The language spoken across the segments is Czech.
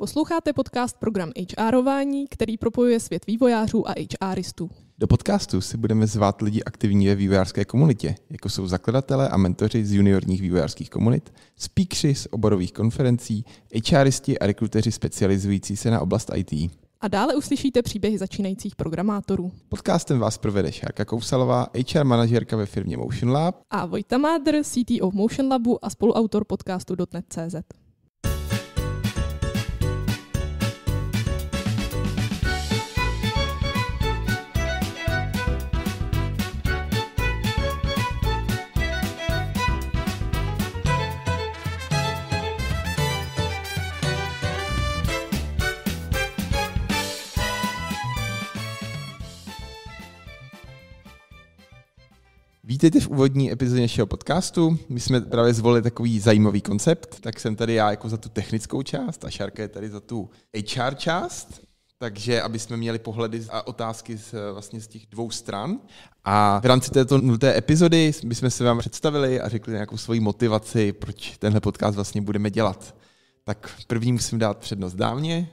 Posloucháte podcast Program HRování, který propojuje svět vývojářů a HRistů. Do podcastu si budeme zvát lidi aktivní ve vývojářské komunitě, jako jsou zakladatelé a mentoři z juniorních vývojářských komunit, speakři z oborových konferencí, HRisti a rekruteři specializující se na oblast IT. A dále uslyšíte příběhy začínajících programátorů. Podcastem vás provede Šárka Kousalová, HR manažerka ve firmě Motion Lab a Vojta Mádr, CTO Motion Labu a spoluautor podcastu .net.cz. Vítejte v úvodní epizodě našeho podcastu. My jsme právě zvolili takový zajímavý koncept, tak jsem tady já jako za tu technickou část a Šárka je tady za tu HR část. Takže aby jsme měli pohledy a otázky z, vlastně z těch dvou stran. A v rámci této nulté epizody my jsme se vám představili a řekli nějakou svoji motivaci, proč tenhle podcast vlastně budeme dělat. Tak první musím dát přednost dávně.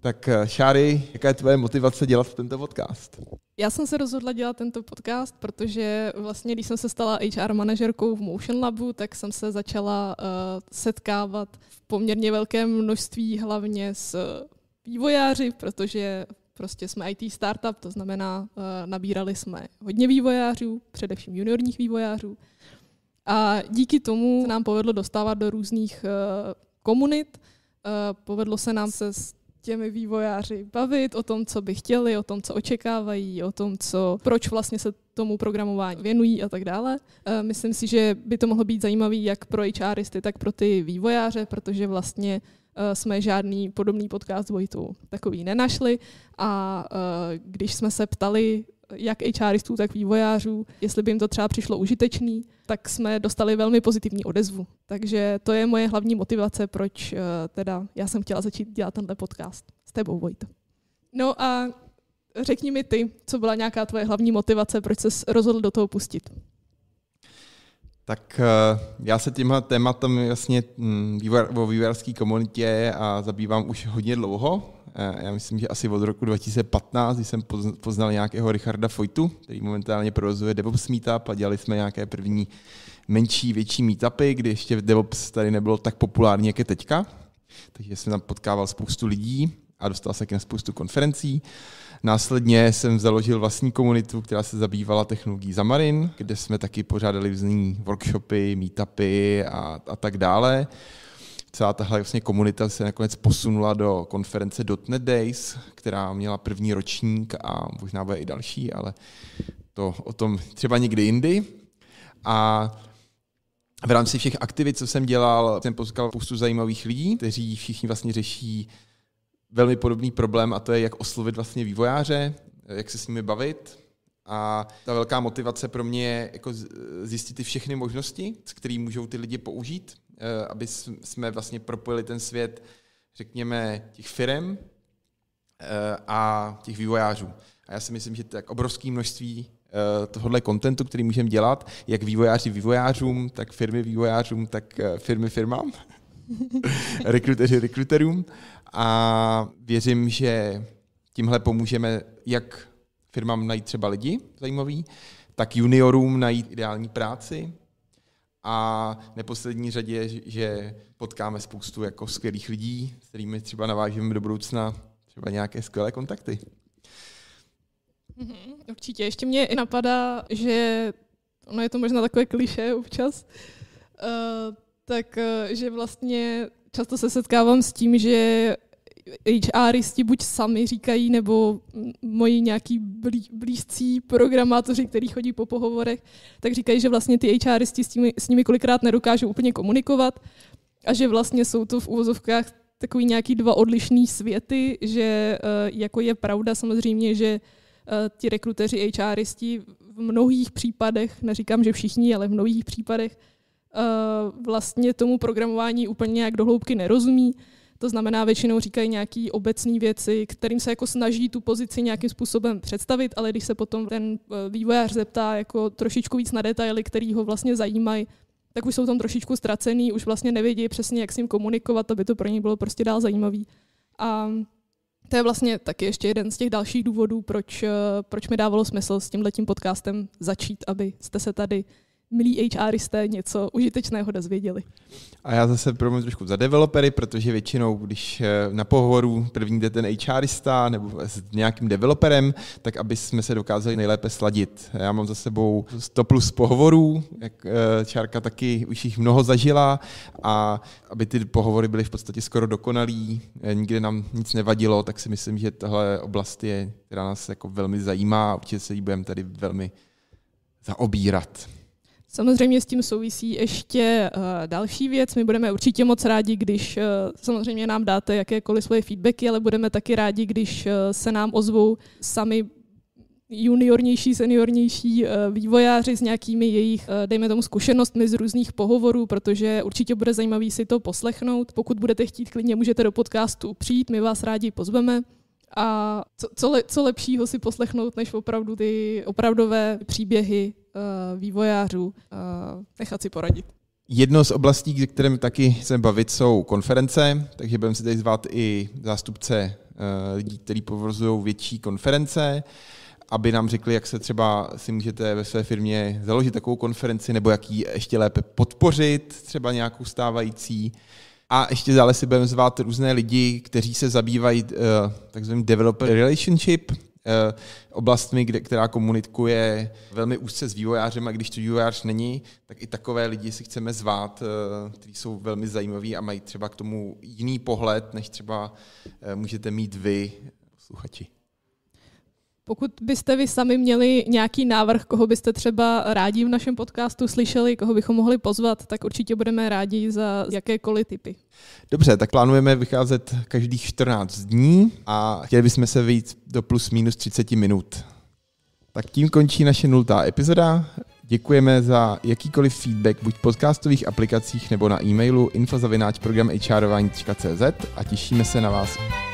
Tak eh, Šáry, jaká je tvoje motivace dělat tento podcast? Já jsem se rozhodla dělat tento podcast, protože vlastně, když jsem se stala HR manažerkou v Motion Labu, tak jsem se začala uh, setkávat v poměrně velkém množství, hlavně s eh, vývojáři, protože prostě jsme IT startup, to znamená, uh, nabírali jsme hodně vývojářů, především juniorních vývojářů. A díky tomu se nám povedlo dostávat do různých uh, komunit, povedlo se nám se těmi vývojáři bavit o tom, co by chtěli, o tom, co očekávají, o tom, co, proč vlastně se tomu programování věnují a tak dále. E, myslím si, že by to mohlo být zajímavé jak pro HRisty, tak pro ty vývojáře, protože vlastně e, jsme žádný podobný podcast Vojtu takový nenašli a e, když jsme se ptali jak HRistů, tak vývojářů, jestli by jim to třeba přišlo užitečný, tak jsme dostali velmi pozitivní odezvu. Takže to je moje hlavní motivace, proč eh, teda já jsem chtěla začít dělat tenhle podcast s tebou, Vojto. No a řekni mi ty, co byla nějaká tvoje hlavní motivace, proč se rozhodl do toho pustit? Tak eh, já se tímhle tématem mm, o vývojářské komunitě a zabývám už hodně dlouho. Eh, já myslím, že asi od roku 2015, kdy jsem poznal nějakého Richarda Fojtu, který momentálně provozuje DevOps Meetup a dělali jsme nějaké první menší, větší meetupy, kdy ještě DevOps tady nebylo tak populární, jak je teďka. Takže jsem tam potkával spoustu lidí a dostal se k na spoustu konferencí. Následně jsem založil vlastní komunitu, která se zabývala technologií Zamarin, kde jsme taky pořádali různé workshopy, meetupy a, a tak dále celá tahle vlastně komunita se nakonec posunula do konference .NET Days, která měla první ročník a možná bude i další, ale to o tom třeba někdy jindy. A v rámci všech aktivit, co jsem dělal, jsem potkal spoustu zajímavých lidí, kteří všichni vlastně řeší velmi podobný problém a to je, jak oslovit vlastně vývojáře, jak se s nimi bavit. A ta velká motivace pro mě je jako zjistit ty všechny možnosti, které můžou ty lidi použít Eh, aby jsme vlastně propojili ten svět, řekněme, těch firm eh, a těch vývojářů. A já si myslím, že tak obrovské množství eh, tohohle kontentu, který můžeme dělat, jak vývojáři vývojářům, tak firmy vývojářům, tak firmy firmám, rekruteři rekruterům. A věřím, že tímhle pomůžeme jak firmám najít třeba lidi zajímavý, tak juniorům najít ideální práci, a neposlední řadě, že potkáme spoustu jako skvělých lidí, s kterými třeba navážeme do budoucna třeba nějaké skvělé kontakty. Mhm, určitě. Ještě mě napadá, že ono je to možná takové kliše občas, uh, tak eh, že vlastně často se setkávám s tím, že HRisti buď sami říkají, nebo moji nějaký blí, blízcí programátoři, který chodí po pohovorech, tak říkají, že vlastně ty HRisti s, s nimi kolikrát nedokážou úplně komunikovat a že vlastně jsou to v úvozovkách takový nějaký dva odlišný světy, že eh, jako je pravda samozřejmě, že eh, ti rekruteři HRisti v mnohých případech, neříkám, že všichni, ale v mnohých případech eh, vlastně tomu programování úplně nějak dohloubky nerozumí, to znamená, většinou říkají nějaké obecné věci, kterým se jako snaží tu pozici nějakým způsobem představit, ale když se potom ten eh, vývojář zeptá jako trošičku víc na detaily, který ho vlastně zajímají, tak už jsou tam trošičku ztracený, už vlastně nevědí přesně, jak s ním komunikovat, aby to pro ně bylo prostě dál zajímavý. A to je vlastně taky ještě jeden z těch dalších důvodů, proč, eh, proč mi dávalo smysl s tímhletím podcastem začít, abyste se tady milí HRisté něco užitečného dozvěděli. A já zase promluvím trošku za developery, protože většinou, když eh, na pohovoru první jde ten HRista nebo s nějakým developerem, tak aby jsme se dokázali nejlépe sladit. Já mám za sebou 100 plus pohovorů, jak eh, Čárka taky už jich mnoho zažila a aby ty pohovory byly v podstatě skoro dokonalý, eh, nikdy nám nic nevadilo, tak si myslím, že tahle oblast je, která nás jako velmi zajímá a určitě se jí budeme tady velmi zaobírat. Samozřejmě s tím souvisí ještě eh, další věc. My budeme určitě moc rádi, když eh, samozřejmě nám dáte jakékoliv svoje feedbacky, ale budeme taky rádi, když eh, se nám ozvou sami juniornější, seniornější vývojáři s nějakými jejich, dejme tomu, zkušenostmi z různých pohovorů, protože určitě bude zajímavý si to poslechnout. Pokud budete chtít, klidně můžete do podcastu přijít, my vás rádi pozveme. A co, co, le, co lepšího si poslechnout, než opravdu ty opravdové příběhy Eh, vývojářů eh, nechat si poradit. Jedno z oblastí, kde kterým taky chceme bavit, jsou konference, takže budeme si tady zvát i zástupce eh, lidí, kteří povrzují větší konference, aby nám řekli, jak se třeba si můžete ve své firmě založit takovou konferenci, nebo jak ji ještě lépe podpořit, třeba nějakou stávající. A ještě dále si budeme zvát různé lidi, kteří se zabývají takzvaným developer relationship, Eh, oblastmi, kde, která komunikuje velmi úzce s vývojářem a když to vývojář není, tak i takové lidi si chceme zvát, eh, kteří jsou velmi zajímaví a mají třeba k tomu jiný pohled, než třeba eh, můžete mít vy, sluchači. Pokud byste vy sami měli nějaký návrh, koho byste třeba rádi v našem podcastu slyšeli, koho bychom mohli pozvat, tak určitě budeme rádi za jakékoliv typy. Dobře, tak plánujeme vycházet každých 14 dní a chtěli bychom se vyjít do plus minus 30 minut. Tak tím končí naše nultá epizoda. Děkujeme za jakýkoliv feedback buď v podcastových aplikacích nebo na e-mailu infozavináčprogramhrování.cz a těšíme se na vás